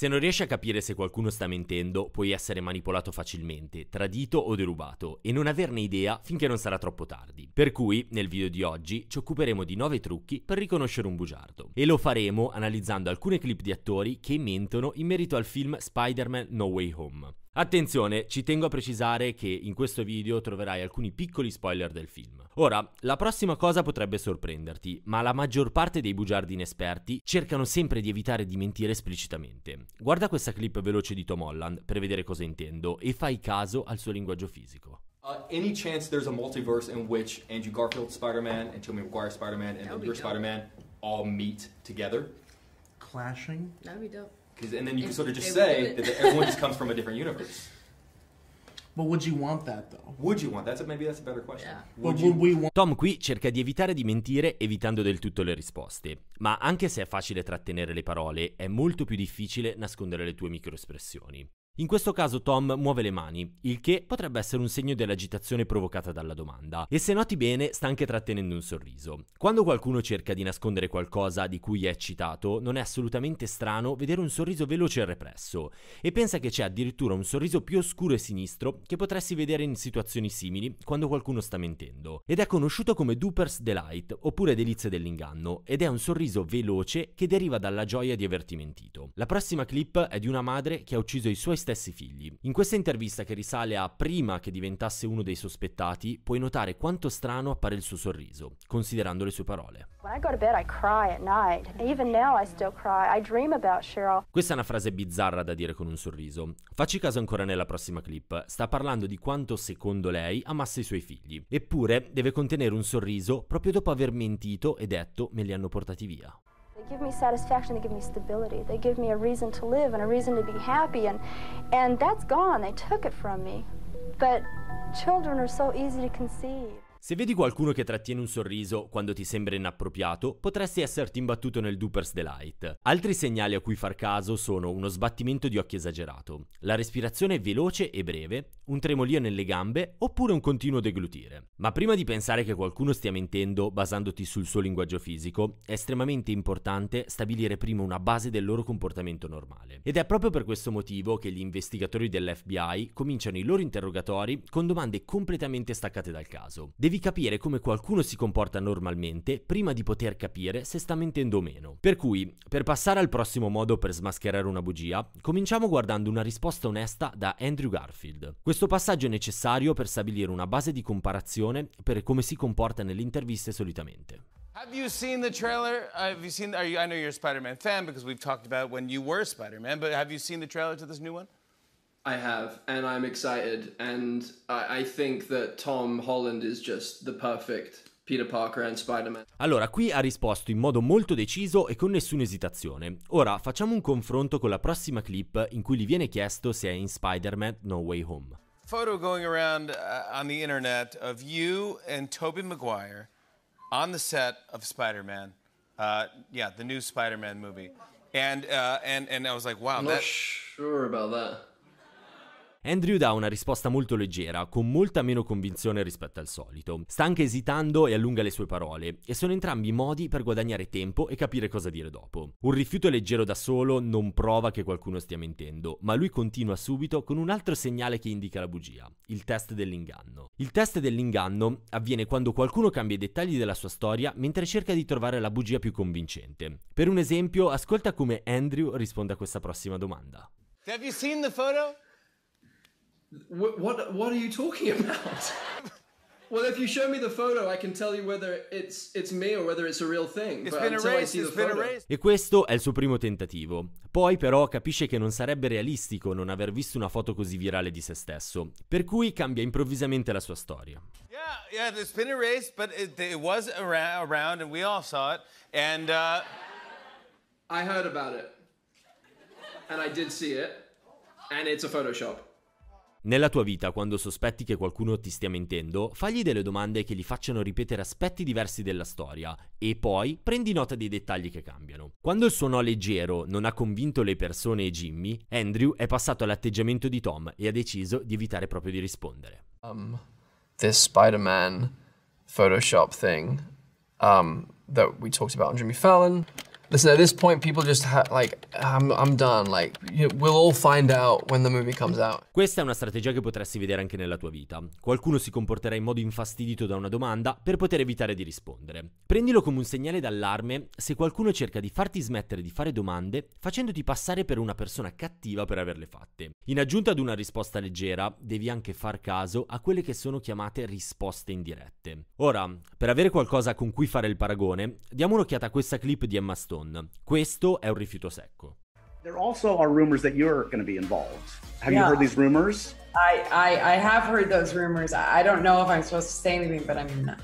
Se non riesci a capire se qualcuno sta mentendo, puoi essere manipolato facilmente, tradito o derubato e non averne idea finché non sarà troppo tardi. Per cui, nel video di oggi, ci occuperemo di 9 trucchi per riconoscere un bugiardo. E lo faremo analizzando alcune clip di attori che mentono in merito al film Spider-Man No Way Home. Attenzione, ci tengo a precisare che in questo video troverai alcuni piccoli spoiler del film. Ora, la prossima cosa potrebbe sorprenderti, ma la maggior parte dei bugiardi inesperti cercano sempre di evitare di mentire esplicitamente. Guarda questa clip veloce di Tom Holland per vedere cosa intendo e fai caso al suo linguaggio fisico. Uh, any chance there's a multiverse in which Andrew Garfield Spider-Man and Tobey Maguire Spider-Man and your Spider-Man all meet together? Clashing? That'd be dope. And then you can sort of just say that everyone just comes from a different universe. But would you want that though? Would you want that? Maybe that's a better question. Yeah. Would you... would want... Tom qui cerca di evitare di mentire evitando del tutto le risposte, ma anche se è facile trattenere le parole, è molto più difficile nascondere le tue microespressioni. In questo caso Tom muove le mani, il che potrebbe essere un segno dell'agitazione provocata dalla domanda, e se noti bene sta anche trattenendo un sorriso. Quando qualcuno cerca di nascondere qualcosa di cui è eccitato, non è assolutamente strano vedere un sorriso veloce e represso, e pensa che c'è addirittura un sorriso più oscuro e sinistro che potresti vedere in situazioni simili quando qualcuno sta mentendo, ed è conosciuto come Duper's Delight, oppure Delizia dell'inganno, ed è un sorriso veloce che deriva dalla gioia di averti mentito. La prossima clip è di una madre che ha ucciso i suoi stessi figli. In questa intervista che risale a prima che diventasse uno dei sospettati, puoi notare quanto strano appare il suo sorriso, considerando le sue parole. Questa è una frase bizzarra da dire con un sorriso. Facci caso ancora nella prossima clip. Sta parlando di quanto, secondo lei, amasse i suoi figli. Eppure deve contenere un sorriso proprio dopo aver mentito e detto me li hanno portati via. give me satisfaction, they give me stability, they give me a reason to live and a reason to be happy, and, and that's gone. They took it from me. But children are so easy to conceive. Se vedi qualcuno che trattiene un sorriso quando ti sembra inappropriato, potresti esserti imbattuto nel Duper's Delight. Altri segnali a cui far caso sono uno sbattimento di occhi esagerato, la respirazione veloce e breve, un tremolio nelle gambe oppure un continuo deglutire. Ma prima di pensare che qualcuno stia mentendo basandoti sul suo linguaggio fisico, è estremamente importante stabilire prima una base del loro comportamento normale. Ed è proprio per questo motivo che gli investigatori dell'FBI cominciano i loro interrogatori con domande completamente staccate dal caso. Devi devi capire come qualcuno si comporta normalmente prima di poter capire se sta mentendo o meno. Per cui, per passare al prossimo modo per smascherare una bugia, cominciamo guardando una risposta onesta da Andrew Garfield. Questo passaggio è necessario per stabilire una base di comparazione per come si comporta nelle interviste solitamente. Have you seen the trailer? Have you seen? You, I know you're a Spider-Man fan because we've talked about when you were Spider-Man, but have you seen the trailer to this new one? I have, and I'm excited, and I, I think that Tom Holland is just the perfect Peter Parker and Spider-Man. Allora, qui ha risposto in modo molto deciso e con nessuna esitazione. Ora facciamo un confronto con la prossima clip in cui gli viene chiesto se è in Spider-Man No Way Home. Photo going around uh, on the internet of you and Toby Maguire on the set of Spider-Man. Uh, yeah, the new Spider-Man movie. And uh, and and I was like, wow, I'm that... sure about that. Andrew dà una risposta molto leggera, con molta meno convinzione rispetto al solito. Sta anche esitando e allunga le sue parole, e sono entrambi modi per guadagnare tempo e capire cosa dire dopo. Un rifiuto leggero da solo non prova che qualcuno stia mentendo, ma lui continua subito con un altro segnale che indica la bugia, il test dell'inganno. Il test dell'inganno avviene quando qualcuno cambia i dettagli della sua storia mentre cerca di trovare la bugia più convincente. Per un esempio, ascolta come Andrew risponde a questa prossima domanda. Have you seen the photo? What, what, what are you talking about? well, if you show me the photo, I can tell you whether it's, it's me or whether it's a real thing. It's been erased, it's been erased. E questo è il suo primo tentativo. Poi però capisce che non sarebbe realistico non aver visto una foto così virale di se stesso, per cui cambia improvvisamente la sua storia. Yeah, yeah, it's been erased, but it, it was around and we all saw it and uh... I heard about it. And I did see it and it's a Photoshop. Nella tua vita, quando sospetti che qualcuno ti stia mentendo, fagli delle domande che gli facciano ripetere aspetti diversi della storia e poi prendi nota dei dettagli che cambiano. Quando il suo no leggero non ha convinto le persone e Jimmy, Andrew è passato all'atteggiamento di Tom e ha deciso di evitare proprio di rispondere. Um, this Spider-Man Photoshop thing um, that we talked about on Jimmy Fallon Listen, at this point, people just like, I'm, I'm done. Like, we'll all find out when the movie comes out. Questa è una strategia che potresti vedere anche nella tua vita. Qualcuno si comporterà in modo infastidito da una domanda per poter evitare di rispondere. Prendilo come un segnale d'allarme se qualcuno cerca di farti smettere di fare domande facendoti passare per una persona cattiva per averle fatte. In aggiunta ad una risposta leggera, devi anche far caso a quelle che sono chiamate risposte indirette. Ora, per avere qualcosa con cui fare il paragone, diamo un'occhiata a questa clip di Emma Stone Amazon. Questo è un rifiuto secco. There also are rumors that you're going to be involved. Have yeah. you heard these rumors? I, I, I have heard those rumors. I don't know if I'm supposed to say anything, but I'm not.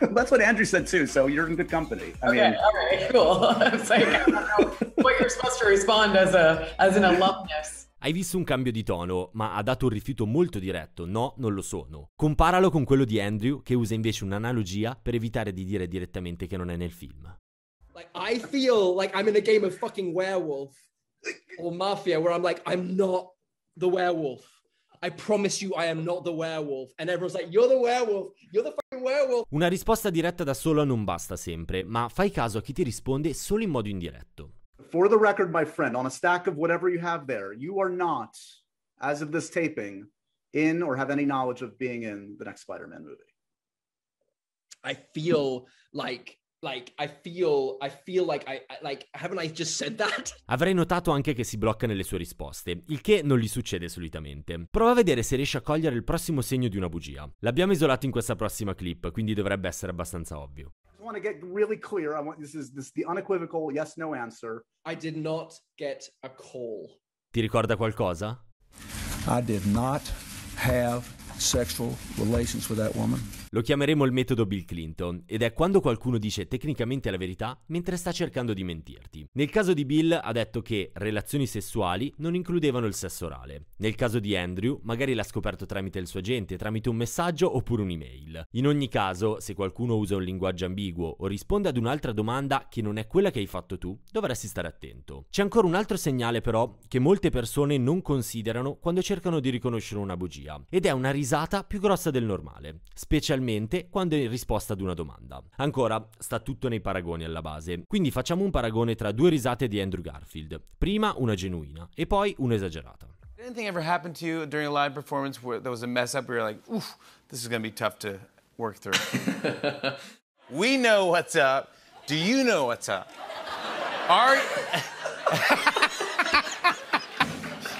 That's what Andrew said too. So you're in good company. I okay, mean, all right, cool. it's like I don't know what you're supposed to respond as a as an alumnus. Hai visto un cambio di tono, ma ha dato un rifiuto molto diretto, no, non lo sono. Comparalo con quello di Andrew, che usa invece un'analogia per evitare di dire direttamente che non è nel film. Like, I feel like I'm in a game of fucking werewolf or mafia where I'm like, I'm not the werewolf. I promise you I am not the werewolf. And everyone's like, you're the werewolf, you're the fucking werewolf. Una risposta diretta da sola non basta sempre, ma fai caso a chi ti risponde solo in modo indiretto for the record, my friend, on a stack of whatever you have there, you are not, as of this taping, in or have any knowledge of being in the next Spider-Man movie. I feel like like I feel I feel like I, like haven't I just said that? Avrei notato anche che si blocca nelle sue risposte, il che non gli succede solitamente. Prova a vedere se riesce a cogliere il prossimo segno di una bugia. L'abbiamo isolato in questa prossima clip, quindi dovrebbe essere abbastanza ovvio. want to get really clear. I want this is this the unequivocal yes no answer. I did not get a call. Ti ricorda qualcosa? I did not have sexual relations with that woman. Lo chiameremo il metodo Bill Clinton ed è quando qualcuno dice tecnicamente la verità mentre sta cercando di mentirti. Nel caso di Bill ha detto che relazioni sessuali non includevano il sesso orale. Nel caso di Andrew magari l'ha scoperto tramite il suo agente, tramite un messaggio oppure un'email. In ogni caso, se qualcuno usa un linguaggio ambiguo o risponde ad un'altra domanda che non è quella che hai fatto tu, dovresti stare attento. C'è ancora un altro segnale però che molte persone non considerano quando cercano di riconoscere una bugia ed è una risata più grossa del normale, specialmente parzialmente quando è in risposta ad una domanda. Ancora, sta tutto nei paragoni alla base, quindi facciamo un paragone tra due risate di Andrew Garfield, prima una genuina e poi un'esagerata. Anything ever happened to you during a live performance where there was a mess up where you're like, oof, this is gonna be tough to work through? we know what's up. Do you know what's up? Are.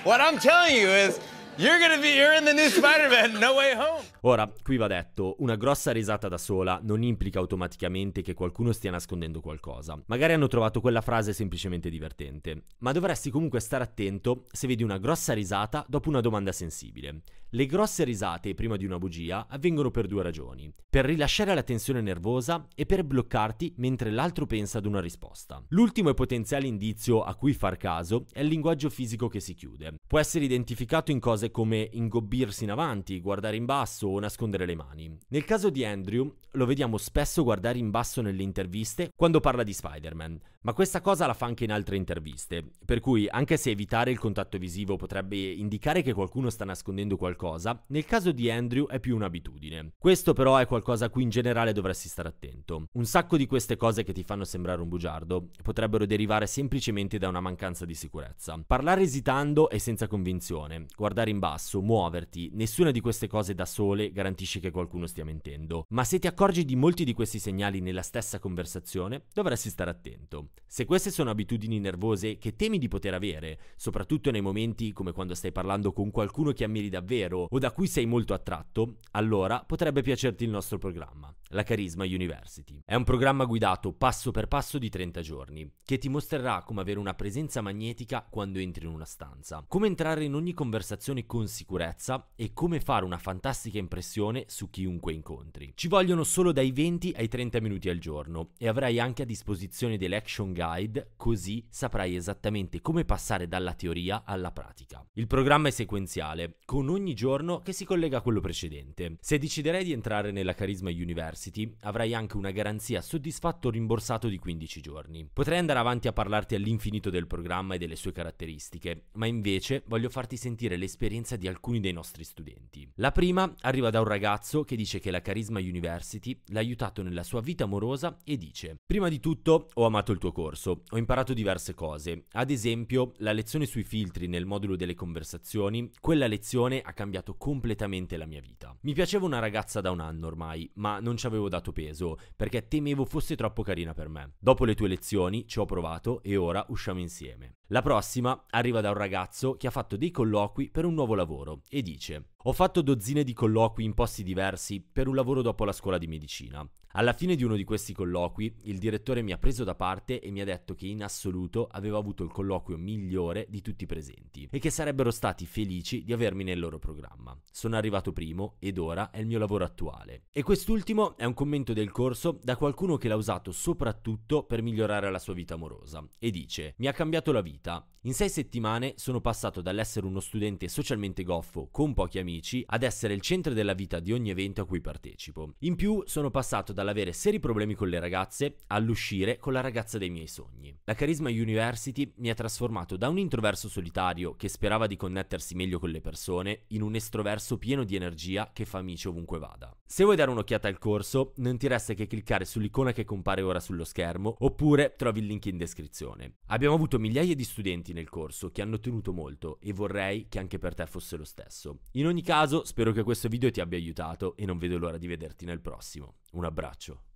what I'm telling you is, you're gonna be, you're in the new Spider Man No Way Home. Ora, qui va detto, una grossa risata da sola non implica automaticamente che qualcuno stia nascondendo qualcosa. Magari hanno trovato quella frase semplicemente divertente, ma dovresti comunque stare attento se vedi una grossa risata dopo una domanda sensibile. Le grosse risate prima di una bugia avvengono per due ragioni, per rilasciare la tensione nervosa e per bloccarti mentre l'altro pensa ad una risposta. L'ultimo e potenziale indizio a cui far caso è il linguaggio fisico che si chiude. Può essere identificato in cose come ingobbirsi in avanti, guardare in basso o nascondere le mani. Nel caso di Andrew lo vediamo spesso guardare in basso nelle interviste quando parla di Spider-Man, ma questa cosa la fa anche in altre interviste, per cui anche se evitare il contatto visivo potrebbe indicare che qualcuno sta nascondendo qualcosa, nel caso di Andrew è più un'abitudine. Questo però è qualcosa a cui in generale dovresti stare attento. Un sacco di queste cose che ti fanno sembrare un bugiardo potrebbero derivare semplicemente da una mancanza di sicurezza. Parlare esitando e senza convinzione, guardare in basso, muoverti, nessuna di queste cose da sole garantisce che qualcuno stia mentendo. Ma se ti accorgi di molti di questi segnali nella stessa conversazione, dovresti stare attento. Se queste sono abitudini nervose che temi di poter avere, soprattutto nei momenti come quando stai parlando con qualcuno che ammiri davvero o da cui sei molto attratto, allora potrebbe piacerti il nostro programma la Carisma University. È un programma guidato passo per passo di 30 giorni, che ti mostrerà come avere una presenza magnetica quando entri in una stanza, come entrare in ogni conversazione con sicurezza e come fare una fantastica impressione su chiunque incontri. Ci vogliono solo dai 20 ai 30 minuti al giorno e avrai anche a disposizione delle action guide, così saprai esattamente come passare dalla teoria alla pratica. Il programma è sequenziale, con ogni giorno che si collega a quello precedente. Se deciderai di entrare nella Carisma University, Perplexity avrai anche una garanzia soddisfatto rimborsato di 15 giorni. Potrei andare avanti a parlarti all'infinito del programma e delle sue caratteristiche, ma invece voglio farti sentire l'esperienza di alcuni dei nostri studenti. La prima arriva da un ragazzo che dice che la Carisma University l'ha aiutato nella sua vita amorosa e dice: Prima di tutto ho amato il tuo corso, ho imparato diverse cose, ad esempio la lezione sui filtri nel modulo delle conversazioni, quella lezione ha cambiato completamente la mia vita. Mi piaceva una ragazza da un anno ormai, ma non ci avevo avevo dato peso, perché temevo fosse troppo carina per me. Dopo le tue lezioni ci ho provato e ora usciamo insieme. La prossima arriva da un ragazzo che ha fatto dei colloqui per un nuovo lavoro e dice ho fatto dozzine di colloqui in posti diversi per un lavoro dopo la scuola di medicina. Alla fine di uno di questi colloqui, il direttore mi ha preso da parte e mi ha detto che in assoluto avevo avuto il colloquio migliore di tutti i presenti e che sarebbero stati felici di avermi nel loro programma. Sono arrivato primo ed ora è il mio lavoro attuale. E quest'ultimo è un commento del corso da qualcuno che l'ha usato soprattutto per migliorare la sua vita amorosa e dice: Mi ha cambiato la vita. In sei settimane sono passato dall'essere uno studente socialmente goffo con pochi amici ad essere il centro della vita di ogni evento a cui partecipo. In più sono passato dall'avere seri problemi con le ragazze all'uscire con la ragazza dei miei sogni. La Carisma University mi ha trasformato da un introverso solitario che sperava di connettersi meglio con le persone in un estroverso pieno di energia che fa amici ovunque vada. Se vuoi dare un'occhiata al corso, non ti resta che cliccare sull'icona che compare ora sullo schermo oppure trovi il link in descrizione. Abbiamo avuto migliaia di studenti nel corso che hanno ottenuto molto e vorrei che anche per te fosse lo stesso. In ogni caso, spero che questo video ti abbia aiutato e non vedo l'ora di vederti nel prossimo. Un abbraccio.